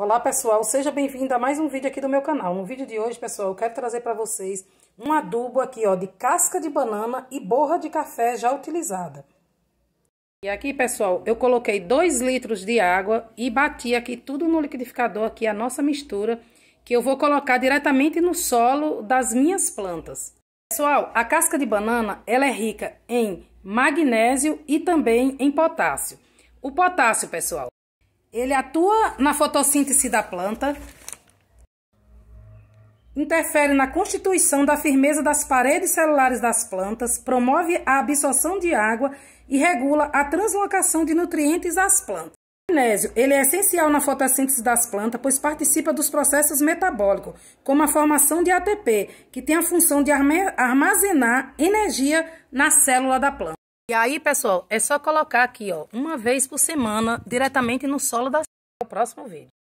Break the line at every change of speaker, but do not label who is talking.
Olá pessoal, seja bem-vindo a mais um vídeo aqui do meu canal. No vídeo de hoje, pessoal, eu quero trazer para vocês um adubo aqui, ó, de casca de banana e borra de café já utilizada. E aqui, pessoal, eu coloquei 2 litros de água e bati aqui tudo no liquidificador aqui a nossa mistura, que eu vou colocar diretamente no solo das minhas plantas. Pessoal, a casca de banana, ela é rica em magnésio e também em potássio. O potássio, pessoal, ele atua na fotossíntese da planta, interfere na constituição da firmeza das paredes celulares das plantas, promove a absorção de água e regula a translocação de nutrientes às plantas. O magnésio, ele é essencial na fotossíntese das plantas, pois participa dos processos metabólicos, como a formação de ATP, que tem a função de armazenar energia na célula da planta. E aí, pessoal, é só colocar aqui, ó, uma vez por semana, diretamente no solo da o próximo vídeo.